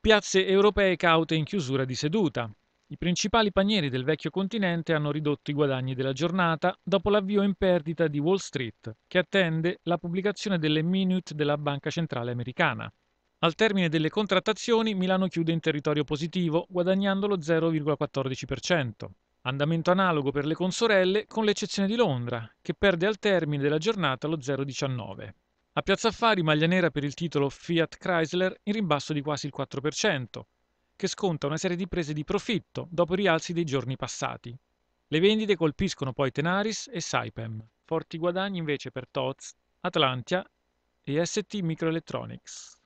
piazze europee caute in chiusura di seduta. I principali panieri del vecchio continente hanno ridotto i guadagni della giornata dopo l'avvio in perdita di Wall Street, che attende la pubblicazione delle minute della Banca Centrale Americana. Al termine delle contrattazioni Milano chiude in territorio positivo, guadagnando lo 0,14%. Andamento analogo per le consorelle, con l'eccezione di Londra, che perde al termine della giornata lo 0,19%. A Piazza Affari maglia nera per il titolo Fiat Chrysler in ribasso di quasi il 4%, che sconta una serie di prese di profitto dopo i rialzi dei giorni passati. Le vendite colpiscono poi Tenaris e Saipem, forti guadagni invece per Toz, Atlantia e ST Microelectronics.